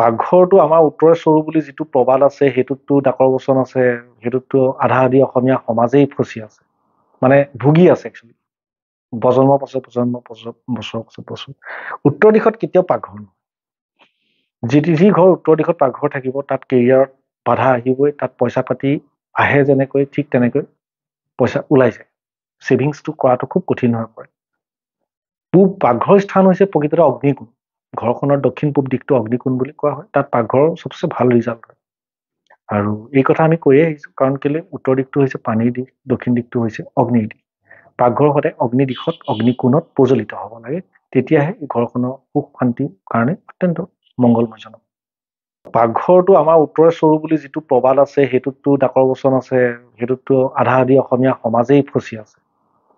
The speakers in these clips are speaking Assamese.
পাকঘৰটো আমাৰ উত্তৰে চৰু বুলি যিটো প্ৰবাদ আছে সেইটোতটো ডাকৰ বচন আছে সেইটোতটো আধা আধি অসমীয়া সমাজেই ফচি আছে মানে ভুগি আছে একচুৱেলি প্ৰজন্মৰ পাছত প্ৰজন্ম বছৰ পাছত বছৰ উত্তৰ দিশত কেতিয়াও পাকঘৰ নহয় যি যি ঘৰ উত্তৰ দিশত পাকঘৰ থাকিব তাত কেৰিয়াৰত বাধা আহিবই তাত পইচা পাতি আহে যেনেকৈ ঠিক তেনেকৈ পইচা ওলাই যায় ছেভিংছটো কৰাটো খুব কঠিন হৈ পৰে পূব পাকঘৰ স্থান হৈছে প্ৰকৃততে অগ্নিগুণ ঘৰখনৰ দক্ষিণ পূব দিশটো অগ্নিকোণ বুলি কোৱা হয় তাত পাকঘৰ চবচে ভাল ৰিজাল্ট হয় আৰু এই কথা আমি কৈয়ে আহিছো কাৰণ কেলে উত্তৰ দিশটো হৈছে পানীৰ দিশ দক্ষিণ দিশটো হৈছে অগ্নিৰ দিশ পাকঘৰ সদায় অগ্নি দিশত অগ্নিকোণত প্ৰজ্বলিত হ'ব লাগে তেতিয়াহে ঘৰখনৰ সুখ শান্তিৰ কাৰণে অত্যন্ত মংগলময়জনক পাকঘৰটো আমাৰ উত্তৰে স্বৰূপ বুলি যিটো প্ৰবাদ আছে সেইটোতটো ডাকৰ বচন আছে সেইটোতটো আধা আধি অসমীয়া সমাজেই ফচি আছে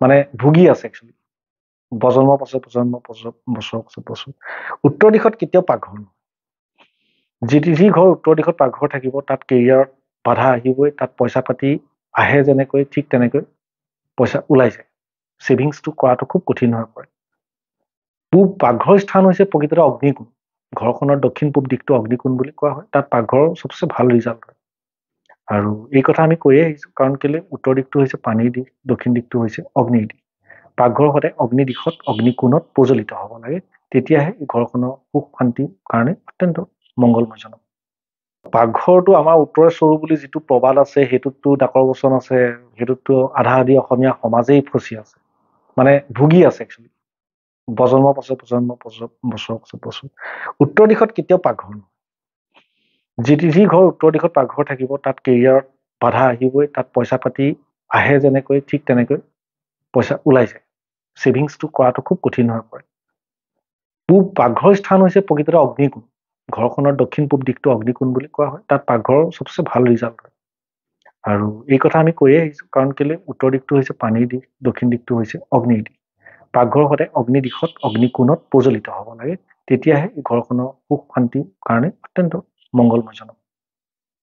মানে ভুগি আছে একচুৱেলি প্ৰজন্ম পাছত প্ৰজন্ম বছৰ পাছত বছৰ উত্তৰ দিশত কেতিয়াও পাকঘৰ নহয় যি যি ঘৰ উত্তৰ দিশত পাকঘৰ থাকিব তাত কেৰিয়াৰত বাধা আহিবই তাত পইচা পাতি আহে যেনেকৈ ঠিক তেনেকৈ পইচা ওলাই যায় ছেভিংছটো কৰাটো খুব কঠিন হৈ পৰে পূব পাকঘৰ স্থান হৈছে প্ৰকৃততে অগ্নিকোণ ঘৰখনৰ দক্ষিণ পূব দিশটো অগ্নিকোণ বুলি কোৱা হয় তাত পাকঘৰ চবচে ভাল ৰিজাল্ট হয় আৰু এই কথা আমি কৈয়ে আহিছোঁ কাৰণ কেলৈ উত্তৰ দিশটো হৈছে পানীৰ দিশ দক্ষিণ দিশটো হৈছে অগ্নিৰ দিশ পাকঘৰ সদায় অগ্নি দিশত অগ্নিকোণত প্ৰজ্বলিত হ'ব লাগে তেতিয়াহে ঘৰখনৰ সুখ শান্তিৰ কাৰণে অত্যন্ত মংগলময়জনক পাকঘৰটো আমাৰ উত্তৰে স্বৰূপ বুলি যিটো প্ৰবাদ আছে সেইটোতটো ডাকৰ বচন আছে সেইটোতটো আধা আধি অসমীয়া সমাজেই ফচি আছে মানে ভুগি আছে একচুৱেলি প্ৰজন্মৰ পাছত প্ৰজন্ম বছৰ পাছত বছৰ উত্তৰ দিশত কেতিয়াও পাকঘৰ নহয় যি যি ঘৰ উত্তৰ দিশত পাকঘৰ থাকিব তাত কেৰিয়াৰত বাধা আহিবই তাত পইচা পাতি আহে যেনেকৈ ঠিক তেনেকৈ পইচা ওলাই যায় ছেভিংছটো কৰাটো খুব কঠিন হৈ পৰে পূব পাকঘৰ স্থান হৈছে প্ৰকৃততে অগ্নিকোণ ঘৰখনৰ দক্ষিণ পূব দিশটো অগ্নিকোণ বুলি কোৱা হয় তাত পাকঘৰ চবচে ভাল ৰিজাল্ট হয় আৰু এই কথা আমি কৈয়ে আহিছোঁ কাৰণ কেলৈ উত্তৰ দিশটো হৈছে পানীৰ দিশ দক্ষিণ দিশটো হৈছে অগ্নিৰ দিশ পাকঘৰ সদায় অগ্নি দিশত অগ্নিকোণত প্ৰজ্বলিত হ'ব লাগে তেতিয়াহে ঘৰখনৰ সুখ শান্তিৰ কাৰণে অত্যন্ত মংগলময়জনক